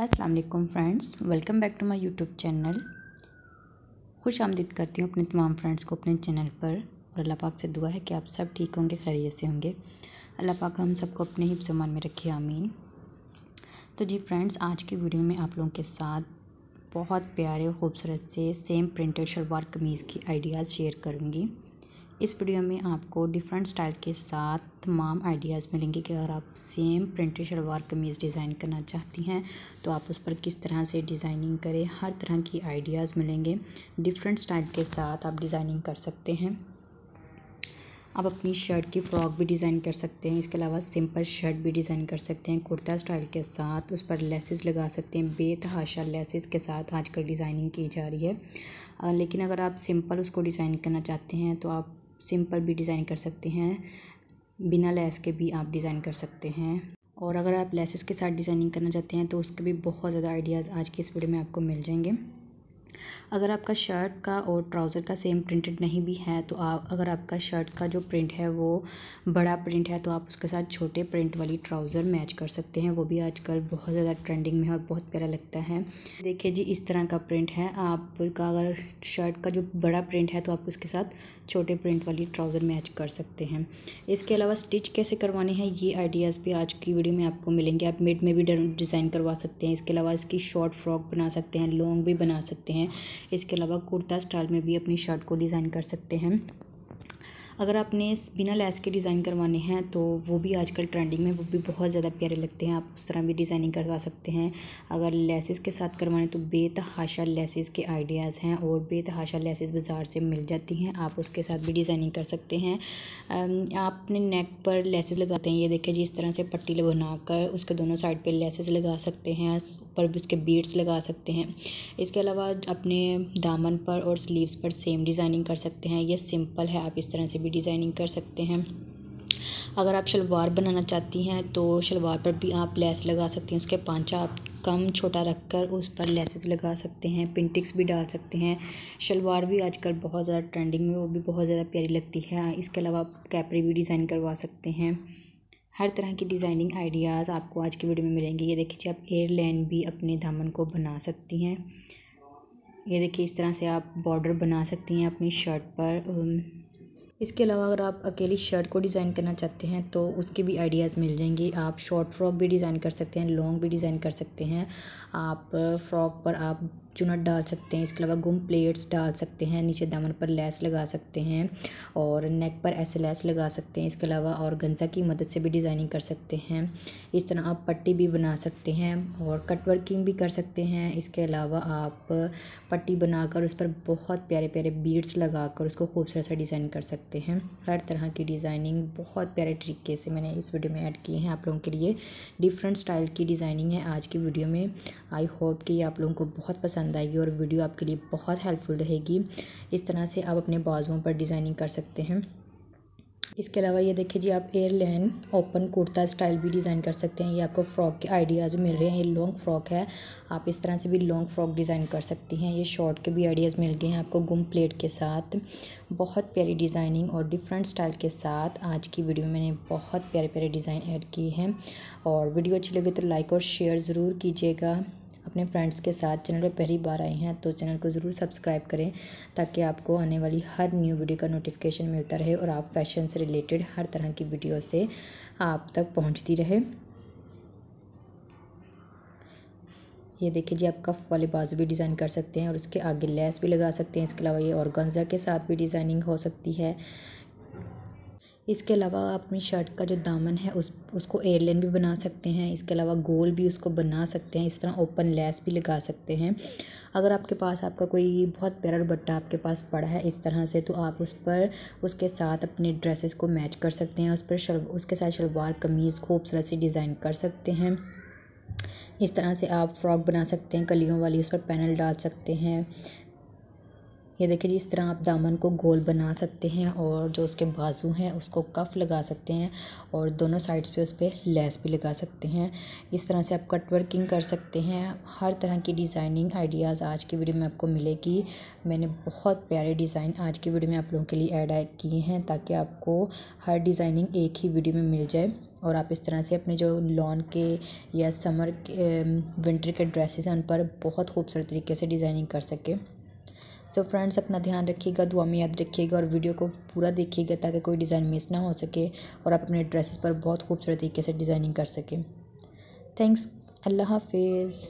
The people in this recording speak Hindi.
Aslam friends welcome back to my YouTube channel खुश आमदीद करती हूँ अपने तमाम फ्रेंड्स को अपने चैनल पर और अल्लाह पाक से दुआ है कि आप सब ठीक होंगे खैरियत से होंगे अल्लाह पाक हम सबको अपने ही सामान में रखे आमीन तो जी फ्रेंड्स आज की वीडियो में आप लोगों के साथ बहुत प्यारे खूबसूरत से सेम प्रिंटेड शलवार कमीज़ की आइडियाज़ शेयर करूँगी इस वीडियो में आपको डिफरेंट स्टाइल के साथ तमाम आइडियाज़ मिलेंगे कि अगर आप सेम प्रिंटेड शलवार कमीज़ डिज़ाइन करना चाहती हैं तो आप उस पर किस तरह से डिज़ाइनिंग करें हर तरह की आइडियाज़ मिलेंगे डिफरेंट स्टाइल के साथ आप डिज़ाइनिंग कर सकते हैं आप अपनी शर्ट की फ़्रॉक भी डिज़ाइन कर सकते हैं इसके अलावा सिंपल शर्ट भी डिज़ाइन कर सकते हैं कुर्ता स्टाइल के साथ उस पर लेसेस लगा सकते हैं बेतहाशा लेसेस के साथ आजकल डिज़ाइनिंग की जा रही है लेकिन अगर आप सिंपल उसको डिज़ाइन करना चाहते हैं तो आप सिंपल भी डिज़ाइन कर सकते हैं बिना लेस के भी आप डिज़ाइन कर सकते हैं और अगर आप लेसेस के साथ डिज़ाइनिंग करना चाहते हैं तो उसके भी बहुत ज़्यादा आइडियाज़ आज की इस वीडियो में आपको मिल जाएंगे अगर आपका शर्ट का और ट्राउज़र का सेम प्रिंटेड नहीं भी है तो आप अगर आपका शर्ट का जो प्रिंट है वो बड़ा प्रिंट है तो आप उसके साथ छोटे प्रिंट वाली ट्राउज़र मैच कर सकते हैं वो भी आजकल बहुत ज़्यादा ट्रेंडिंग में है और बहुत प्यारा लगता है देखिए जी इस तरह का प्रिंट है आपका अगर शर्ट का जो बड़ा प्रिंट है तो आप उसके साथ छोटे प्रिंट वाली ट्राउज़र मैच कर सकते हैं इसके अलावा स्टिच कैसे करवाने हैं ये आइडियाज़ भी आज की वीडियो में आपको मिलेंगे आप मिड में भी डिज़ाइन करवा सकते हैं इसके अलावा इसकी शॉर्ट फ्रॉक बना सकते हैं लॉन्ग भी बना सकते हैं हैं इसके अलावा कुर्ता स्टाइल में भी अपनी शर्ट को डिज़ाइन कर सकते हैं अगर आपने बिना लैस के डिज़ाइन करवाने हैं तो वो भी आजकल ट्रेंडिंग में वो भी बहुत ज़्यादा प्यारे लगते हैं आप उस तरह भी डिज़ाइनिंग करवा सकते हैं अगर लेसेस के साथ करवाने तो बेतहाशा लेसेस के आइडियाज़ हैं और बेतहाशा लेसेस बाज़ार से मिल जाती हैं आप उसके साथ भी डिज़ाइनिंग कर सकते हैं आप अपने नेक पर लेसेस लगाते हैं ये देखिए जी इस तरह से पट्टी बना कर उसके दोनों साइड पर लेसेस लगा सकते हैं ऊपर भी उसके बीड्स लगा सकते हैं इसके अलावा अपने दामन पर और स्लीवस पर सेम डिज़ाइनिंग कर सकते हैं यह सिंपल है आप इस तरह से भी डिज़ाइनिंग कर सकते हैं अगर आप शलवार बनाना चाहती हैं तो शलवार पर भी आप लेस लगा सकती हैं उसके पांचा आप कम छोटा रख कर उस पर लेसेस लगा सकते हैं पिंटिक्स भी डाल सकते हैं शलवार भी आजकल बहुत ज़्यादा ट्रेंडिंग में वो भी बहुत ज़्यादा प्यारी लगती है इसके अलावा आप कैपरी भी डिज़ाइन करवा सकते हैं हर तरह की डिज़ाइनिंग आइडियाज़ आपको आज की वीडियो में मिलेंगे ये देखिए आप एयरलाइन भी अपने दामन को बना सकती हैं ये देखिए इस तरह से आप बॉर्डर बना सकती हैं अपनी शर्ट पर इसके अलावा अगर आप अकेली शर्ट को डिज़ाइन करना चाहते हैं तो उसके भी आइडियाज़ मिल जाएंगे आप शॉर्ट फ्रॉक भी डिज़ाइन कर सकते हैं लॉन्ग भी डिज़ाइन कर सकते हैं आप फ्रॉक पर आप चुनट डाल सकते हैं इसके अलावा गुम प्लेट्स डाल सकते हैं नीचे दामन पर लैस लगा सकते हैं और नेक पर ऐसे लैस लगा सकते हैं इसके अलावा और गंजा की मदद से भी डिज़ाइनिंग कर सकते हैं इस तरह आप पट्टी भी बना सकते हैं और कट वर्किंग भी कर सकते हैं इसके अलावा आप पट्टी बनाकर उस पर बहुत प्यारे प्यारे बीड्स लगाकर उसको खूबसूरत सा डिज़ाइन कर सकते हैं हर तरह की डिज़ाइनिंग बहुत प्यारे तरीके से मैंने इस वीडियो में ऐड किए हैं आप लोगों के लिए डिफरेंट स्टाइल की डिज़ाइनिंग है आज की वीडियो में आई होप कि आप लोगों को बहुत पसंद पसंद आएगी और वीडियो आपके लिए बहुत हेल्पफुल रहेगी इस तरह से आप अपने बाजुओं पर डिज़ाइनिंग कर सकते हैं इसके अलावा ये देखिए जी आप एयरलाइन ओपन कुर्ता स्टाइल भी डिज़ाइन कर सकते हैं ये आपको फ्रॉक के आइडियाज़ मिल रहे हैं ये लॉन्ग फ्रॉक है आप इस तरह से भी लॉन्ग फ्रॉक डिज़ाइन कर सकती हैं ये शॉर्ट के भी आइडियाज़ मिल गए हैं आपको गुम प्लेट के साथ बहुत प्यारी डिज़ाइनिंग और डिफरेंट स्टाइल के साथ आज की वीडियो में मैंने बहुत प्यारे प्यारे डिज़ाइन ऐड किए हैं और वीडियो अच्छी लगी तो लाइक और शेयर ज़रूर कीजिएगा अपने फ्रेंड्स के साथ चैनल पर पहली बार आए हैं तो चैनल को ज़रूर सब्सक्राइब करें ताकि आपको आने वाली हर न्यू वीडियो का नोटिफिकेशन मिलता रहे और आप फैशन से रिलेटेड हर तरह की वीडियो से आप तक पहुँचती रहे ये देखिए जी आप कफ वाले बाजू भी डिज़ाइन कर सकते हैं और उसके आगे लेस भी लगा सकते हैं इसके अलावा ये और के साथ भी डिज़ाइनिंग हो सकती है इसके अलावा अपनी शर्ट का जो दामन है उस उसको एयरलाइन भी बना सकते हैं इसके अलावा गोल भी उसको बना सकते हैं इस तरह ओपन लेस भी लगा सकते हैं अगर आपके पास आपका कोई बहुत प्यारा दुपट्टा आपके पास पड़ा है इस तरह से तो आप उस पर उसके साथ अपने ड्रेसेस को मैच कर सकते हैं उस पर शल उसके साथ शलवार कमीज़ खूबसूरत सी डिज़ाइन कर सकते हैं इस तरह से आप फ्रॉक बना सकते हैं कलियों वाली उस पर पैनल डाल सकते हैं ये देखिए जी इस तरह आप दामन को गोल बना सकते हैं और जो उसके बाजू हैं उसको कफ लगा सकते हैं और दोनों साइड्स पे उस पर लेस भी लगा सकते हैं इस तरह से आप कट वर्किंग कर सकते हैं हर तरह की डिज़ाइनिंग आइडियाज़ आज की वीडियो में आपको मिलेगी मैंने बहुत प्यारे डिज़ाइन आज की वीडियो में आप लोगों के लिए ऐड किए हैं ताकि आपको हर डिज़ाइनिंग एक ही वीडियो में मिल जाए और आप इस तरह से अपने जो लॉन के या समर के विंटर के ड्रेसेस हैं उन पर बहुत खूबसूरत तरीके से डिज़ाइनिंग कर सकें सो फ्रेंड्स अपना ध्यान रखिएगा दुआ में याद रखिएगा और वीडियो को पूरा देखिएगा ताकि कोई डिज़ाइन मिस ना हो सके और आप अपने ड्रेसेस पर बहुत खूबसूरत तरीके से डिज़ाइनिंग कर सकें थैंक्स अल्लाह हाफिज़